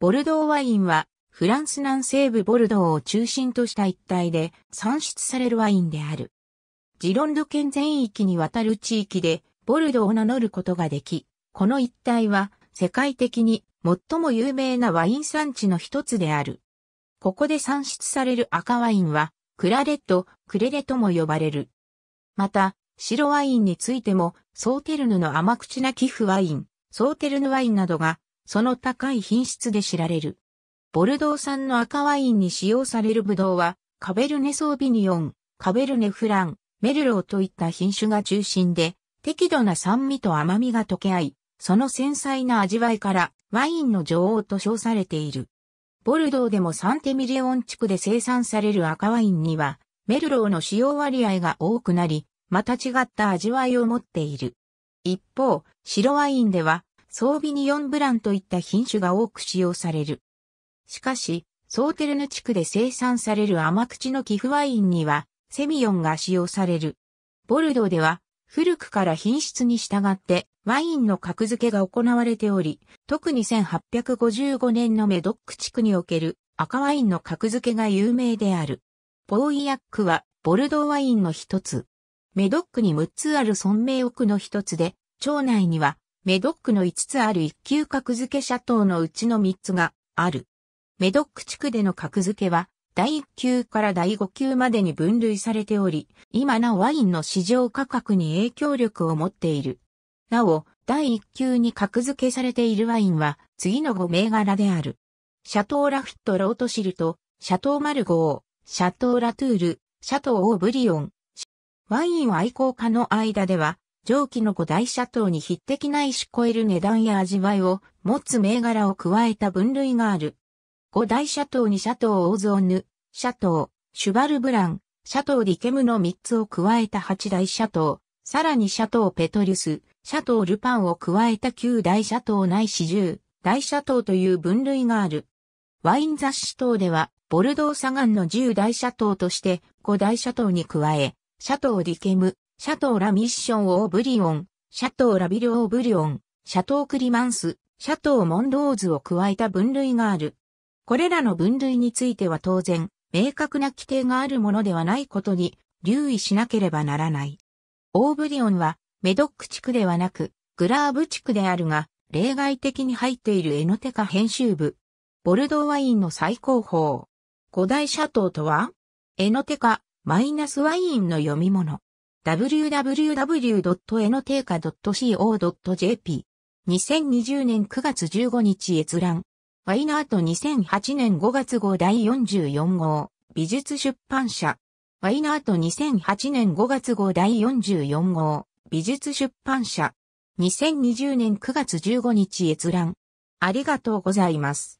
ボルドーワインは、フランス南西部ボルドーを中心とした一帯で産出されるワインである。ジロンド県全域にわたる地域で、ボルドーを名乗ることができ、この一帯は、世界的に最も有名なワイン産地の一つである。ここで産出される赤ワインは、クラレット、クレレとも呼ばれる。また、白ワインについても、ソーテルヌの甘口な寄付ワイン、ソーテルヌワインなどがその高い品質で知られる。ボルドー産の赤ワインに使用されるブドウは、カベルネソービニオン、カベルネフラン、メルローといった品種が中心で、適度な酸味と甘みが溶け合い、その繊細な味わいからワインの女王と称されている。ボルドーでもサンテミリオン地区で生産される赤ワインには、メルローの使用割合が多くなり、また違った味わいを持っている。一方、白ワインでは、ソービニヨンブランといった品種が多く使用される。しかし、ソーテルヌ地区で生産される甘口の寄付ワインには、セミヨンが使用される。ボルドーでは、古くから品質に従ってワインの格付けが行われており、特に1855年のメドック地区における赤ワインの格付けが有名である。ボーイヤックはボルドーワインの一つ。メドックに6つある村名奥の一つで、町内にはメドックの5つある一級格付けトーのうちの3つがある。メドック地区での格付けは、第1級から第5級までに分類されており、今なおワインの市場価格に影響力を持っている。なお、第1級に格付けされているワインは、次の5銘柄である。シャトーラフットロートシルト、シャトーマルゴー、シャトーラトゥール、シャトーオーブリオン。ワイン愛好家の間では、蒸気の五大シャトーに匹敵ないし超える値段や味わいを持つ銘柄を加えた分類がある。五大シャトーにシャトーオーゾーヌ、シャトー、シュバルブラン、シャトーディケムの三つを加えた八大シャトー、さらにシャトーペトリュス、シャトールパンを加えた九大シャトーないし十大シャトーという分類がある。ワイン雑誌等では、ボルドー砂岩の十大シャトーとして五大シャトーに加え、シャトーディケム、シャトーラミッションオーブリオン、シャトーラビリオーブリオン、シャトークリマンス、シャトーモンローズを加えた分類がある。これらの分類については当然、明確な規定があるものではないことに留意しなければならない。オーブリオンはメドック地区ではなくグラーブ地区であるが、例外的に入っているエノテカ編集部。ボルドーワインの最高峰。古代シャトーとはエノテカマイナスワインの読み物。www.enoteca.co.jp。2020年9月15日閲覧。ワイナート2008年5月号第44号。美術出版社。ワイナート2008年5月号第44号。美術出版社。2020年9月15日閲覧。ありがとうございます。